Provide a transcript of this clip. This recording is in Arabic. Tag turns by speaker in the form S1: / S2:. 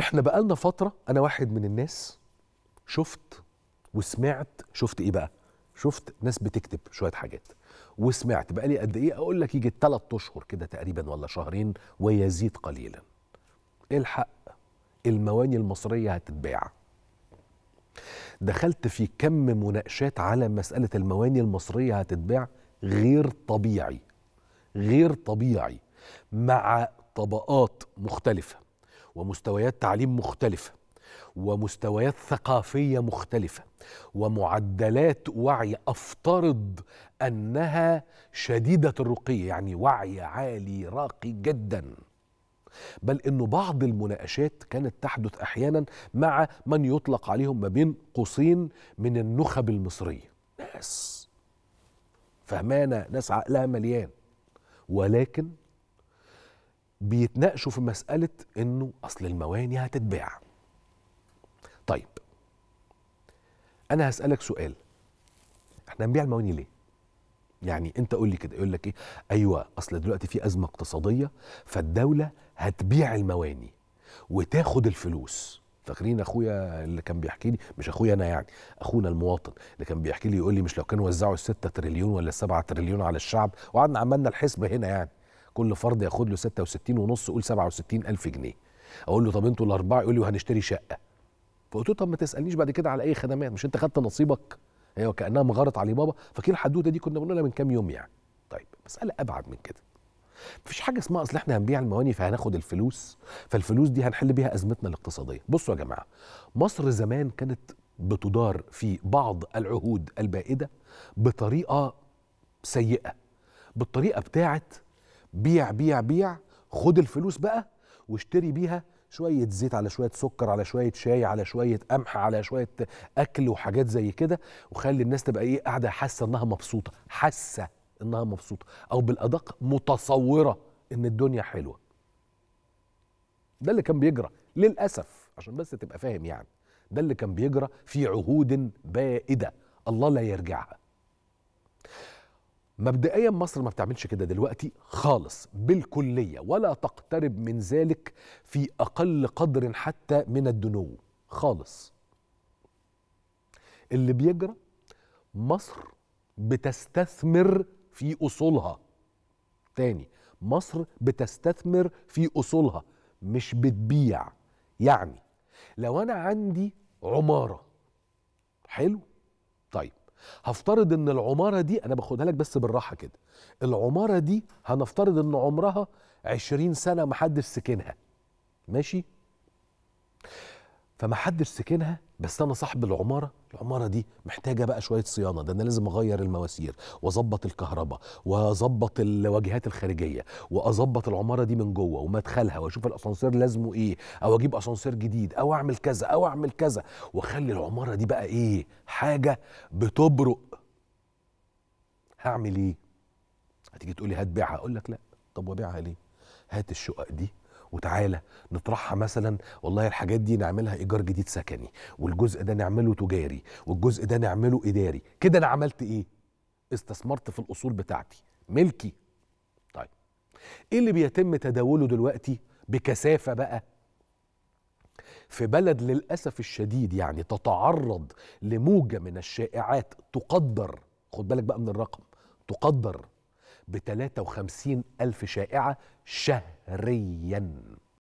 S1: احنا بقالنا فتره انا واحد من الناس شفت وسمعت شفت ايه بقى شفت ناس بتكتب شويه حاجات وسمعت بقالي قد ايه اقول لك يجي ثلاث اشهر كده تقريبا ولا شهرين ويزيد قليلا الحق المواني المصريه هتتباع دخلت في كم مناقشات على مساله المواني المصريه هتتباع غير طبيعي غير طبيعي مع طبقات مختلفه ومستويات تعليم مختلفه ومستويات ثقافيه مختلفه ومعدلات وعي افترض انها شديده الرقي يعني وعي عالي راقي جدا بل انه بعض المناقشات كانت تحدث احيانا مع من يطلق عليهم ما بين قوسين من النخب المصريه ناس فهمانه ناس عقلها مليان ولكن بيتناقشوا في مسألة إنه أصل المواني هتتباع طيب أنا هسألك سؤال إحنا هنبيع المواني ليه؟ يعني أنت قول لي كده يقول لك إيه؟ أيوه أصل دلوقتي في أزمة اقتصادية فالدولة هتبيع المواني وتاخد الفلوس فاكرين اخويا اللي كان بيحكي لي مش اخويا انا يعني اخونا المواطن اللي كان بيحكي لي يقول لي مش لو كانوا وزعوا ال 6 تريليون ولا 7 تريليون على الشعب وقعدنا عملنا الحسبه هنا يعني كل فرد ياخد له 66 ونص قول 67 ألف جنيه اقول له طب انتوا الاربعه يقول لي وهنشتري شقه فقلت له طب ما تسالنيش بعد كده على اي خدمات مش انت خدت نصيبك هي أيوة، وكانها مغاره علي بابا فاكر الحدوته دي كنا بنقولها من كام يوم يعني طيب مساله ابعد من كده مفيش حاجه اسمها اصل احنا هنبيع المواني فهناخد الفلوس فالفلوس دي هنحل بيها ازمتنا الاقتصاديه بصوا يا جماعه مصر زمان كانت بتدار في بعض العهود البائده بطريقه سيئه بالطريقه بتاعت بيع بيع بيع خد الفلوس بقى واشتري بيها شوية زيت على شوية سكر على شوية شاي على شوية قمح على شوية أكل وحاجات زي كده وخلي الناس تبقى إيه قاعدة حاسة إنها مبسوطة حاسة إنها مبسوطة أو بالأدق متصورة إن الدنيا حلوة ده اللي كان بيجرى للأسف عشان بس تبقى فاهم يعني ده اللي كان بيجرى في عهود بائدة الله لا يرجعها مبدئيا مصر ما بتعملش كده دلوقتي خالص بالكليه ولا تقترب من ذلك في اقل قدر حتى من الدنو خالص اللي بيجرى مصر بتستثمر في اصولها تاني مصر بتستثمر في اصولها مش بتبيع يعني لو انا عندي عماره حلو طيب هفترض ان العماره دي انا باخدها لك بس بالراحه كده العماره دي هنفترض ان عمرها عشرين سنه محدش سكنها ماشي فما حدش سكنها بس انا صاحب العماره العماره دي محتاجه بقى شويه صيانه ده انا لازم اغير المواسير واظبط الكهرباء واظبط الواجهات الخارجيه واظبط العماره دي من جوه ومدخلها واشوف الاسانسير لازمه ايه او اجيب اسانسير جديد او اعمل كذا او اعمل كذا واخلي العماره دي بقى ايه حاجه بتبرق هعمل ايه هتيجي تقولي هتبيعها اقول لك لا طب وابيعها ليه هات الشقق دي وتعالى نطرحها مثلا والله الحاجات دي نعملها ايجار جديد سكني والجزء ده نعمله تجاري والجزء ده نعمله اداري كده انا عملت ايه استثمرت في الاصول بتاعتي ملكي طيب ايه اللي بيتم تداوله دلوقتي بكثافه بقى في بلد للاسف الشديد يعني تتعرض لموجه من الشائعات تقدر خد بالك بقى من الرقم تقدر ب 53 ألف شائعة شهرياً